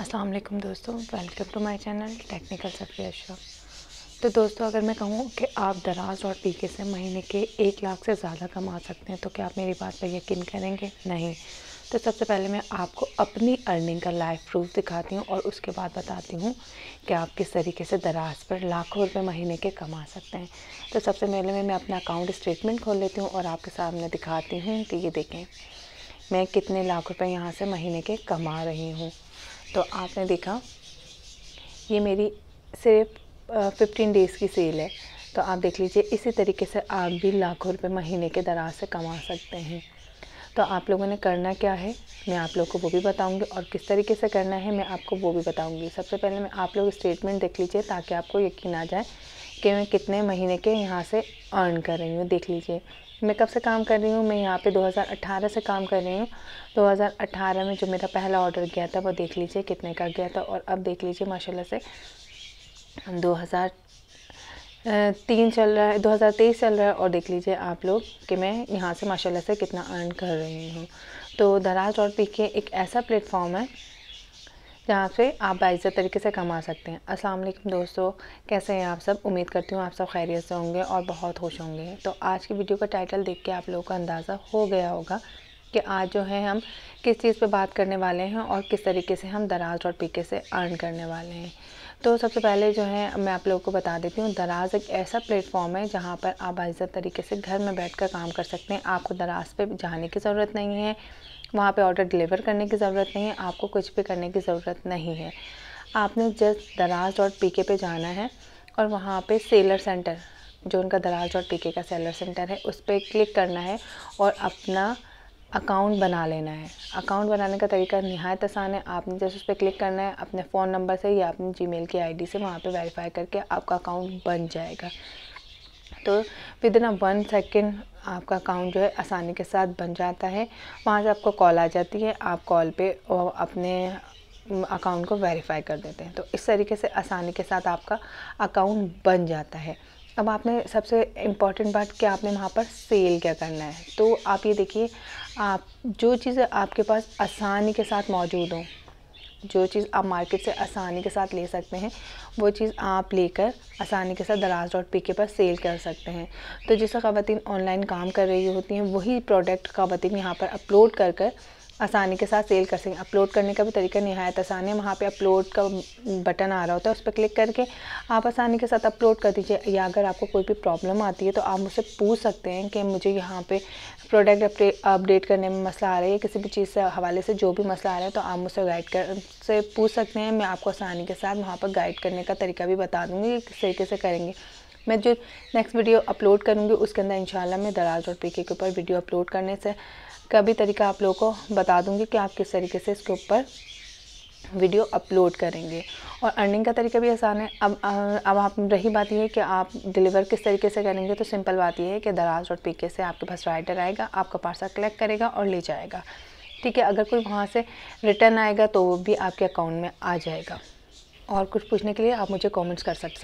असलम दोस्तों welcome to my channel technical सफरिया show तो दोस्तों अगर मैं कहूँ कि आप दराज और पीके से महीने के एक लाख से ज़्यादा कमा सकते हैं तो क्या आप मेरी बात पर यकीन करेंगे नहीं तो सबसे पहले मैं आपको अपनी अर्निंग का लाइफ प्रूफ दिखाती हूँ और उसके बाद बताती हूँ कि आप किस तरीके से दराज पर लाखों रुपये महीने के कमा सकते हैं तो सबसे पहले मैं अपना अकाउंट स्टेटमेंट खोल लेती हूँ और आपके सामने दिखाती हूँ कि ये देखें मैं कितने लाख रुपये यहाँ से महीने के कमा रही हूँ तो आपने देखा ये मेरी सिर्फ फिफ्टीन डेज़ की सेल है तो आप देख लीजिए इसी तरीके से आप भी लाखों रुपए महीने के दराज से कमा सकते हैं तो आप लोगों ने करना क्या है मैं आप लोग को वो भी बताऊंगी और किस तरीके से करना है मैं आपको वो भी बताऊंगी सबसे पहले मैं आप लोग स्टेटमेंट देख लीजिए ताकि आपको यकीन आ जाए कि मैं कितने महीने के यहाँ से अर्न कर रही हूँ देख लीजिए मैं कब से काम कर रही हूँ मैं यहाँ पे 2018 से काम कर रही हूँ 2018 में जो मेरा पहला ऑर्डर गया था वो देख लीजिए कितने का गया था और अब देख लीजिए माशाल्लाह से 2000 तीन चल रहा है 2023 चल रहा है और देख लीजिए आप लोग कि मैं यहाँ से माशाल्लाह से कितना अर्न कर रही हूँ तो दराज डॉट पी के एक ऐसा प्लेटफॉर्म है जहाँ से आप बाइज़ तरीके से कमा सकते हैं अस्सलाम वालेकुम दोस्तों कैसे हैं आप सब उम्मीद करती हूँ आप सब खैरियत से होंगे और बहुत खुश होंगे तो आज की वीडियो का टाइटल देख के आप लोगों का अंदाज़ा हो गया होगा कि आज जो है हम किस चीज़ पे बात करने वाले हैं और किस तरीके से हम दराज और पीके से अर्न करने वाले हैं तो सबसे पहले जो है मैं आप लोगों को बता देती हूँ दराज एक ऐसा प्लेटफॉर्म है जहाँ पर आप बाइज़त तरीके से घर में बैठ कर काम कर सकते हैं आपको दराज पे जाने की ज़रूरत नहीं है वहाँ पे ऑर्डर डिलीवर करने की ज़रूरत नहीं है आपको कुछ भी करने की ज़रूरत नहीं है आपने जस्ट दराज डॉट पी के पे जाना है और वहाँ पर सेलर सेंटर जो उनका दराज डॉट पी के का सेलर सेंटर है उस पर क्लिक करना है और अपना अकाउंट बना लेना है अकाउंट बनाने का तरीका नहायत आसान है आपने जैसे उस पर क्लिक करना है अपने फ़ोन नंबर से या अपनी मेल की डी से वहाँ पर वेरीफाई करके आपका अकाउंट बन जाएगा तो within a one second आपका अकाउंट जो है आसानी के साथ बन जाता है वहाँ से आपको कॉल आ जाती है आप कॉल पे अपने अकाउंट को वेरीफाई कर देते हैं तो इस तरीके से आसानी के साथ आपका अकाउंट बन जाता है अब आपने सबसे इम्पॉर्टेंट बात कि आपने वहाँ पर सेल क्या करना है तो आप ये देखिए आप जो चीज़ आपके पास आसानी के साथ मौजूद हो जो चीज़ आप मार्केट से आसानी के साथ ले सकते हैं वो चीज़ आप लेकर आसानी के साथ दराज डॉट पी के पर सेल कर सकते हैं तो जैसे खातन ऑनलाइन काम कर रही होती हैं वही प्रोडक्ट खातन यहाँ पर अपलोड कर कर आसानी के साथ सेल कर सकें अपलोड करने का भी तरीका नहायत आसान है वहाँ पे अपलोड का बटन आ रहा होता है उस पर क्लिक करके आप आसानी के साथ अपलोड कर दीजिए या अगर आपको कोई भी प्रॉब्लम आती है तो आप मुझसे पूछ सकते हैं कि मुझे यहाँ पे प्रोडक्ट अपडेट करने में मसला आ रहा है किसी भी चीज़ से हवाले से जो भी मसला आ रहा है तो आप मुझसे गाइड कर से पूछ सकते हैं मैं आपको आसानी के साथ वहाँ पर गाइड करने का तरीका भी बता दूँगी किस तरीके से करेंगे मैं जो नेक्स्ट वीडियो अपलोड करूँगी उसके अंदर इंशाल्लाह मैं दराज और पीके के ऊपर वीडियो अपलोड करने से का भी तरीका आप लोगों को बता दूँगी कि आप किस तरीके से इसके ऊपर वीडियो अपलोड करेंगे और अर्निंग का तरीका भी आसान है अब अब आप रही बात यह है कि आप डिलीवर किस तरीके से करेंगे तो सिंपल बात यह है कि दराज और पीके से आपके पास राइडर आएगा आपका पार्सल कलेक्ट करेगा और ले जाएगा ठीक है अगर कोई वहाँ से रिटर्न आएगा तो वो भी आपके अकाउंट में आ जाएगा और कुछ पूछने के लिए आप मुझे कॉमेंट्स कर सकते हैं